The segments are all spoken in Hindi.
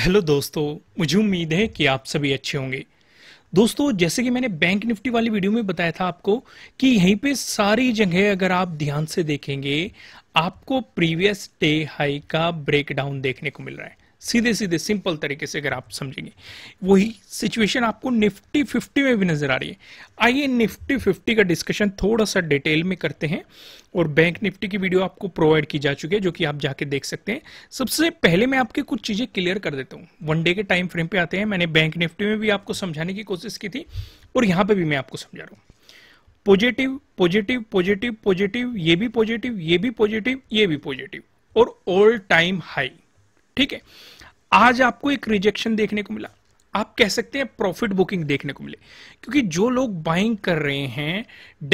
हेलो दोस्तों मुझे उम्मीद है कि आप सभी अच्छे होंगे दोस्तों जैसे कि मैंने बैंक निफ्टी वाली वीडियो में बताया था आपको कि यहीं पे सारी जगह अगर आप ध्यान से देखेंगे आपको प्रीवियस डे हाई का ब्रेकडाउन देखने को मिल रहा है सीधे सीधे सिंपल तरीके से अगर आप समझेंगे वही सिचुएशन आपको निफ्टी फिफ्टी में भी नजर आ रही है आइए निफ्टी फिफ्टी का डिस्कशन थोड़ा सा डिटेल में करते हैं और बैंक निफ्टी की वीडियो आपको प्रोवाइड की जा चुकी है जो कि आप जाके देख सकते हैं सबसे पहले मैं आपके कुछ चीजें क्लियर कर देता हूँ वन डे के टाइम फ्रेम पे आते हैं मैंने बैंक निफ्टी में भी आपको समझाने की कोशिश की थी और यहाँ पे भी मैं आपको समझा रहा हूँ पॉजिटिव पॉजिटिव पॉजिटिव पॉजिटिव ये भी पॉजिटिव ये भी पॉजिटिव ये भी पॉजिटिव और ऑल टाइम हाई ठीक है आज आपको एक रिजेक्शन देखने को मिला आप कह सकते हैं प्रॉफिट बुकिंग देखने को मिले क्योंकि जो लोग बाइंग कर रहे हैं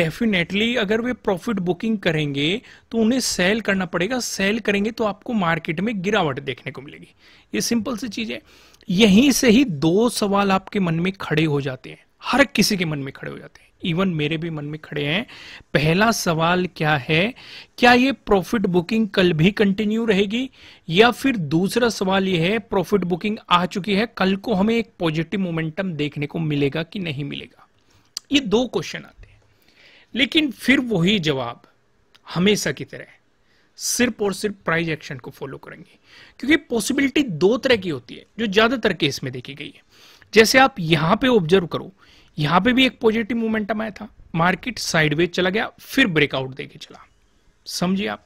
डेफिनेटली अगर वे प्रॉफिट बुकिंग करेंगे तो उन्हें सेल करना पड़ेगा सेल करेंगे तो आपको मार्केट में गिरावट देखने को मिलेगी ये सिंपल सी चीज है यहीं से ही दो सवाल आपके मन में खड़े हो जाते हैं हर किसी के मन में खड़े हो जाते हैं इवन मेरे भी मन में खड़े हैं पहला सवाल क्या है क्या ये प्रॉफिट बुकिंग कल भी कंटिन्यू रहेगी या फिर दूसरा सवाल ये है प्रॉफिट बुकिंग आ चुकी है कल को हमें एक पॉजिटिव मोमेंटम देखने को मिलेगा कि नहीं मिलेगा ये दो क्वेश्चन आते हैं लेकिन फिर वही जवाब हमेशा की तरह सिर्फ और सिर्फ प्राइज एक्शन को फॉलो करेंगे क्योंकि पॉसिबिलिटी दो तरह की होती है जो ज्यादातर केस में देखी गई है जैसे आप यहां पे ऑब्जर्व करो यहां पे भी एक पॉजिटिव मोमेंटम आया था मार्केट साइडवेज चला गया फिर ब्रेकआउट देके चला समझिए आप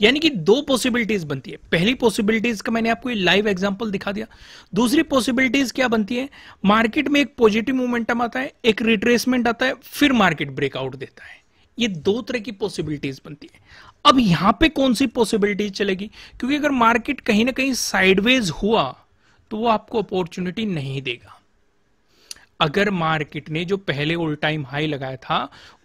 यानी कि दो पॉसिबिलिटीज बनती है पहली पॉसिबिलिटीज का मैंने आपको लाइव एग्जांपल दिखा दिया दूसरी पॉसिबिलिटीज क्या बनती है मार्केट में एक पॉजिटिव मोमेंटम आता है एक रिट्रेसमेंट आता है फिर मार्केट ब्रेकआउट देता है ये दो तरह की पॉसिबिलिटीज बनती है अब यहां पे कौन सी पॉसिबिलिटीज चलेगी क्योंकि अगर मार्केट कहीं ना कहीं साइडवेज हुआ तो वो आपको अपॉर्चुनिटी नहीं देगा अगर मार्केट ने जो पहले ऑल टाइम हाई लगाया था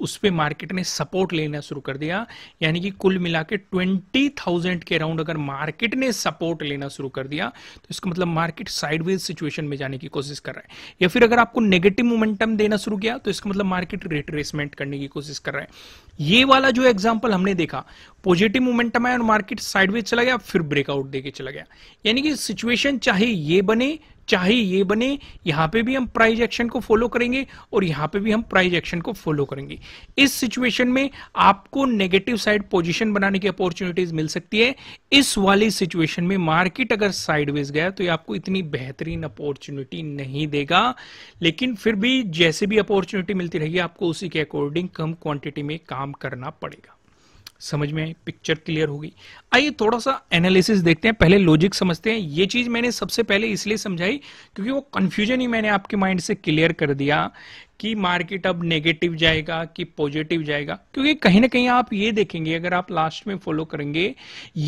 उस पर मार्केट ने सपोर्ट लेना शुरू कर दिया यानी कि कुल मिला के ट्वेंटी थाउजेंड के अराउंड अगर मार्केट ने सपोर्ट लेना शुरू कर दिया तो इसका मतलब मार्केट साइडवेज सिचुएशन में जाने की कोशिश कर रहा है या फिर अगर आपको नेगेटिव मोमेंटम देना शुरू किया तो इसका मतलब मार्केट रिट्रेसमेंट करने की कोशिश कर रहा है ये वाला जो एग्जाम्पल हमने देखा पॉजिटिव मोमेंटम आया और मार्केट साइडवेज चला गया फिर ब्रेकआउट देके चला गया यानी कि सिचुएशन चाहे ये बने चाहे ये बने यहाँ पे भी हम प्राइज एक्शन को फॉलो करेंगे और यहाँ पे भी हम प्राइज एक्शन को फॉलो करेंगे इस सिचुएशन में आपको नेगेटिव साइड पोजीशन बनाने की अपॉर्चुनिटीज मिल सकती है इस वाली सिचुएशन में मार्केट अगर साइडवेज गया तो ये आपको इतनी बेहतरीन अपॉर्चुनिटी नहीं देगा लेकिन फिर भी जैसे भी अपॉर्चुनिटी मिलती रहेगी आपको उसी के अकॉर्डिंग कम क्वांटिटी में काम करना पड़ेगा समझ में आई पिक्चर क्लियर हो गई आइए थोड़ा सा एनालिसिस देखते हैं पहले लॉजिक समझते हैं ये चीज मैंने सबसे पहले इसलिए समझाई क्योंकि वो कंफ्यूजन ही मैंने आपके माइंड से क्लियर कर दिया कि मार्केट अब नेगेटिव जाएगा कि पॉजिटिव जाएगा क्योंकि कहीं ना कहीं आप ये देखेंगे अगर आप लास्ट में फॉलो करेंगे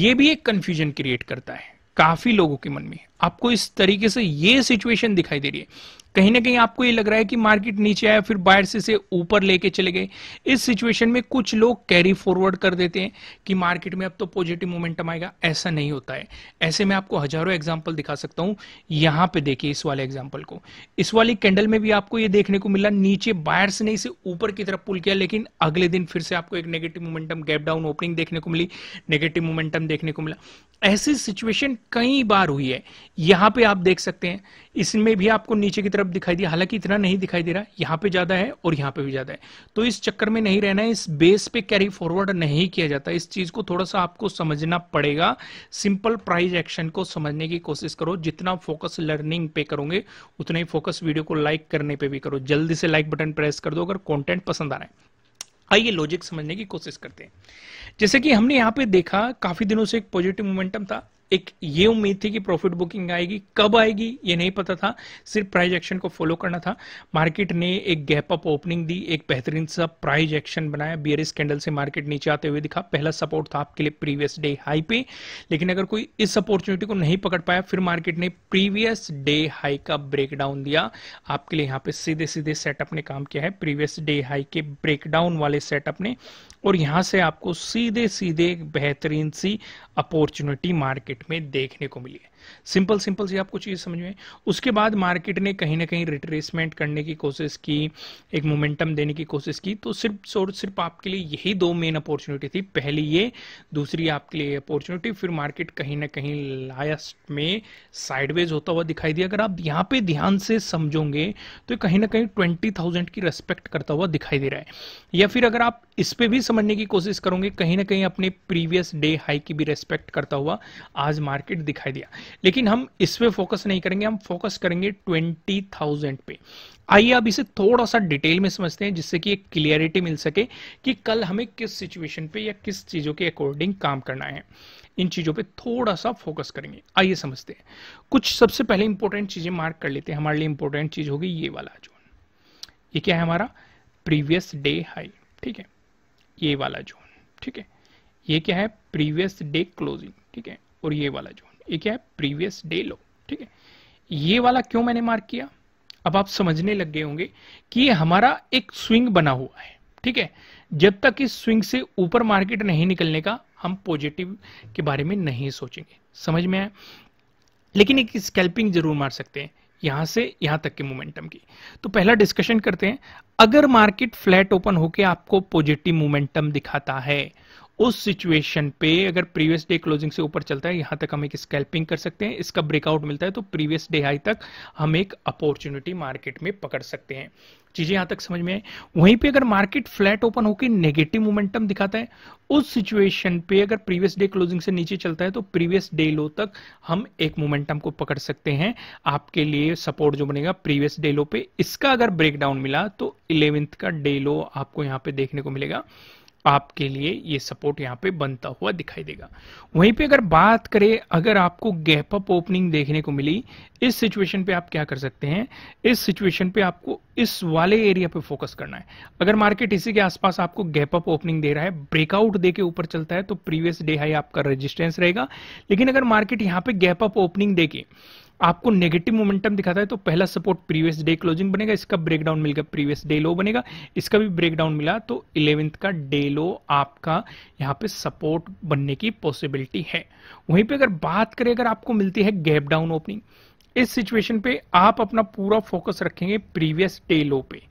ये भी एक कंफ्यूजन क्रिएट करता है काफी लोगों के मन में आपको इस तरीके से ये सिचुएशन दिखाई दे रही है कहीं ना कहीं आपको ये लग रहा है कि मार्केट नीचे आया फिर बायर से इसे ऊपर लेके चले गए इस सिचुएशन में कुछ लोग कैरी फॉरवर्ड कर देते हैं कि मार्केट में अब तो पॉजिटिव मोमेंटम आएगा ऐसा नहीं होता है ऐसे में आपको हजारों एग्जाम्पल दिखा सकता हूं यहां पर देखिए इस वाले एग्जाम्पल को इस वाली कैंडल में भी आपको ये देखने को मिला नीचे बायर ने इसे ऊपर की तरफ पुल किया लेकिन अगले दिन फिर से आपको एक negative momentum gap down opening देखने को मिली नेगेटिव मोमेंटम देखने को मिला ऐसी सिचुएशन कई बार हुई है यहां पे आप देख सकते हैं इसमें भी आपको नीचे की तरफ तरफ दिखाई दिया हालांकि इतना नहीं दिखाई दे रहा यहां पे ज्यादा है और यहां पे भी ज्यादा है तो इस चक्कर में नहीं रहना है इस बेस पे कैरी फॉरवर्ड नहीं किया जाता इस चीज को थोड़ा सा आपको समझना पड़ेगा सिंपल प्राइज एक्शन को समझने की कोशिश करो जितना फोकस लर्निंग पे करोगे उतना ही फोकस वीडियो को लाइक करने पर भी करो जल्दी से लाइक बटन प्रेस कर दो अगर कॉन्टेंट पसंद आ रहा है आइए लॉजिक समझने की कोशिश करते हैं जैसे कि हमने यहाँ पे देखा काफी दिनों से एक पॉजिटिव मोमेंटम था एक ये उम्मीद थी कि प्रॉफिट बुकिंग आएगी कब आएगी ये नहीं पता था सिर्फ प्राइज एक्शन को फॉलो करना था मार्केट ने एक गैप अप ओपनिंग दी एक बेहतरीन सा प्राइज एक्शन बनाया बियर कैंडल से मार्केट नीचे आते हुए दिखा पहला सपोर्ट था आपके लिए प्रीवियस डे हाई पे लेकिन अगर कोई इस अपॉर्चुनिटी को नहीं पकड़ पाया फिर मार्केट ने प्रीवियस डे हाई का ब्रेकडाउन दिया आपके लिए यहाँ पे सीधे सीधे सेटअप ने काम किया है प्रीवियस डे हाई के ब्रेकडाउन वाले सेटअप ने और यहाँ से आपको सीधे सीधे एक बेहतरीन सी अपॉर्चुनिटी मार्केट में देखने को मिली है सिंपल सिंपल सी आपको चीज़ समझ में उसके बाद मार्केट ने कहीं ना कहीं रिट्रेसमेंट करने की कोशिश की एक मोमेंटम देने की कोशिश की तो सिर्फ और सिर्फ आपके लिए यही दो मेन अपॉर्चुनिटी थी पहली ये दूसरी आपके लिए अपॉर्चुनिटी फिर मार्केट कहीं ना कहीं लास्ट में साइडवेज होता हुआ दिखाई दिया अगर आप यहाँ पे ध्यान से समझोगे तो कहीं ना कहीं ट्वेंटी की रेस्पेक्ट करता हुआ दिखाई दे रहा है या फिर अगर आप इस पर भी समझने की कोशिश करोगे कहीं ना कहीं अपने प्रीवियस डे हाई की भी रेस्पेक्ट करता हुआ आज मार्केट दिखाई दिया लेकिन हम इस पे फोकस नहीं करेंगे हम फोकस करेंगे ट्वेंटी थाउजेंड पे आइए अब इसे थोड़ा सा डिटेल में समझते हैं जिससे कि एक क्लियरिटी मिल सके कि कल हमें किस सिचुएशन पे या किस चीज़ों के अकॉर्डिंग काम करना है इन चीज़ों पे थोड़ा सा फोकस करेंगे आइए समझते हैं कुछ सबसे पहले इंपॉर्टेंट चीज़ें मार्क कर लेते हैं हमारे लिए इंपॉर्टेंट चीज़ होगी ये वाला जोन ये क्या है हमारा प्रीवियस डे हाई ठीक है ये वाला जोन ठीक है ये क्या है प्रीवियस डे क्लोजिंग ठीक है और ये वाला जोन ये क्या है प्रीवियस डे लो ठीक है ये वाला क्यों मैंने मार्क किया अब आप समझने लग गए होंगे कि ये हमारा एक स्विंग बना हुआ है ठीक है जब तक इस स्विंग से ऊपर मार्केट नहीं निकलने का हम पॉजिटिव के बारे में नहीं सोचेंगे समझ में आया लेकिन एक स्कैल्पिंग जरूर मार सकते हैं यहां से यहां तक के मोमेंटम की तो पहला डिस्कशन करते हैं अगर मार्केट फ्लैट ओपन होकर आपको पॉजिटिव मोमेंटम दिखाता है उस सिचुएशन पे अगर प्रीवियस डे क्लोजिंग से ऊपर चलता है यहां तक हम एक स्कैल्पिंग कर सकते हैं इसका ब्रेकआउट मिलता है तो प्रीवियस डे हाई तक हम एक अपॉर्चुनिटी मार्केट में पकड़ सकते हैं चीजें यहां तक समझ में आए वहीं पे अगर मार्केट फ्लैट ओपन होकर नेगेटिव मोमेंटम दिखाता है उस सिचुएशन पे अगर प्रीवियस डे क्लोजिंग से नीचे चलता है तो प्रीवियस डे लो तक हम एक मोमेंटम को पकड़ सकते हैं आपके लिए सपोर्ट जो बनेगा प्रीवियस डे लो पे इसका अगर ब्रेकडाउन मिला तो इलेवेंथ का डे लो आपको यहाँ पे देखने को मिलेगा आपके लिए ये सपोर्ट यहाँ पे बनता हुआ दिखाई देगा वहीं पे अगर बात करें अगर आपको गैप अप ओपनिंग देखने को मिली इस सिचुएशन पे आप क्या कर सकते हैं इस सिचुएशन पे आपको इस वाले एरिया पे फोकस करना है अगर मार्केट इसी के आसपास आपको गैप अप ओपनिंग दे रहा है ब्रेकआउट दे के ऊपर चलता है तो प्रीवियस डे हाई आपका रजिस्टेंस रहेगा लेकिन अगर मार्केट यहाँ पे गैप अप ओपनिंग दे आपको नेगेटिव मोमेंटम दिखाता है तो पहला सपोर्ट प्रीवियस डे क्लोजिंग बनेगा इसका ब्रेकडाउन मिल गया प्रीवियस डे लो बनेगा इसका भी ब्रेकडाउन मिला तो इलेवेंथ का डे लो आपका यहाँ पे सपोर्ट बनने की पॉसिबिलिटी है वहीं पे अगर बात करें अगर आपको मिलती है गैप डाउन ओपनिंग इस सिचुएशन पे आप अपना पूरा फोकस रखेंगे प्रीवियस डे लो पे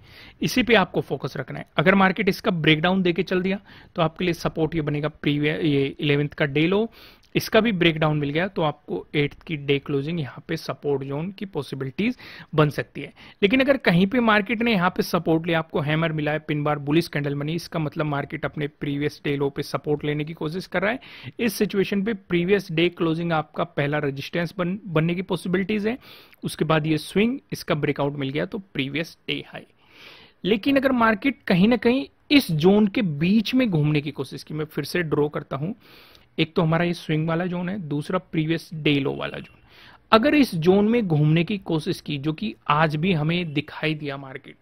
इसी पे आपको फोकस रखना है अगर मार्केट इसका ब्रेकडाउन देके चल दिया तो आपके लिए सपोर्ट ये बनेगा प्रीवियस ये इलेवेंथ का डे लो इसका भी ब्रेकडाउन मिल गया तो आपको एट्थ की डे क्लोजिंग यहाँ पे सपोर्ट जोन की पॉसिबिलिटीज बन सकती है लेकिन अगर कहीं पे मार्केट ने यहाँ पे सपोर्ट लिया आपको हैमर मिला है पिन बार बुलिस कैंडल बनी इसका मतलब मार्केट अपने प्रीवियस डे लो पे सपोर्ट लेने की कोशिश कर रहा है इस सिचुएशन पे प्रीवियस डे क्लोजिंग आपका पहला रजिस्टेंस बन, बनने की पॉसिबिलिटीज है उसके बाद ये स्विंग इसका ब्रेकआउट मिल गया तो प्रीवियस डे हाई लेकिन अगर मार्केट कहीं ना कहीं इस जोन के बीच में घूमने की कोशिश की मैं फिर से ड्रॉ करता हूं एक तो हमारा ये स्विंग वाला जोन है दूसरा प्रीवियस डे लो वाला जोन अगर इस जोन में घूमने की कोशिश की जो कि आज भी हमें दिखाई दिया मार्केट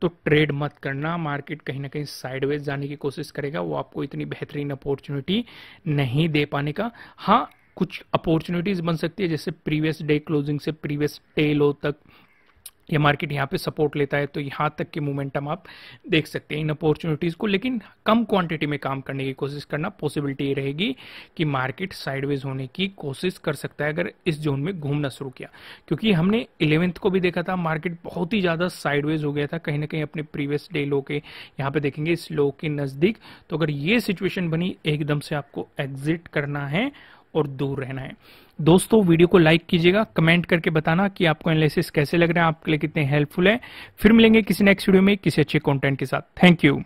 तो ट्रेड मत करना मार्केट कहीं ना कहीं साइडवेज जाने की कोशिश करेगा वो आपको इतनी बेहतरीन अपॉर्चुनिटी नहीं दे पाने का हाँ कुछ अपॉर्चुनिटीज बन सकती है जैसे प्रीवियस डे क्लोजिंग से प्रीवियस डे लो तक ये मार्केट यहाँ पे सपोर्ट लेता है तो यहाँ तक के मोमेंटम आप देख सकते हैं इन अपॉर्चुनिटीज़ को लेकिन कम क्वांटिटी में काम करने की कोशिश करना पॉसिबिलिटी ये रहेगी कि मार्केट साइडवेज होने की कोशिश कर सकता है अगर इस जोन में घूमना शुरू किया क्योंकि हमने इलेवेंथ को भी देखा था मार्केट बहुत ही ज़्यादा साइडवेज हो गया था कहीं ना कहीं अपने प्रीवियस डे लो के यहाँ पे देखेंगे इस लो के नज़दीक तो अगर ये सिचुएशन बनी एकदम से आपको एग्जिट करना है और दूर रहना है दोस्तों वीडियो को लाइक कीजिएगा कमेंट करके बताना कि आपको एनालिसिस कैसे लग रहे हैं आपके लिए कितने हेल्पफुल है फिर मिलेंगे किसी नेक्स्ट वीडियो में किसी अच्छे कॉन्टेंट के साथ थैंक यू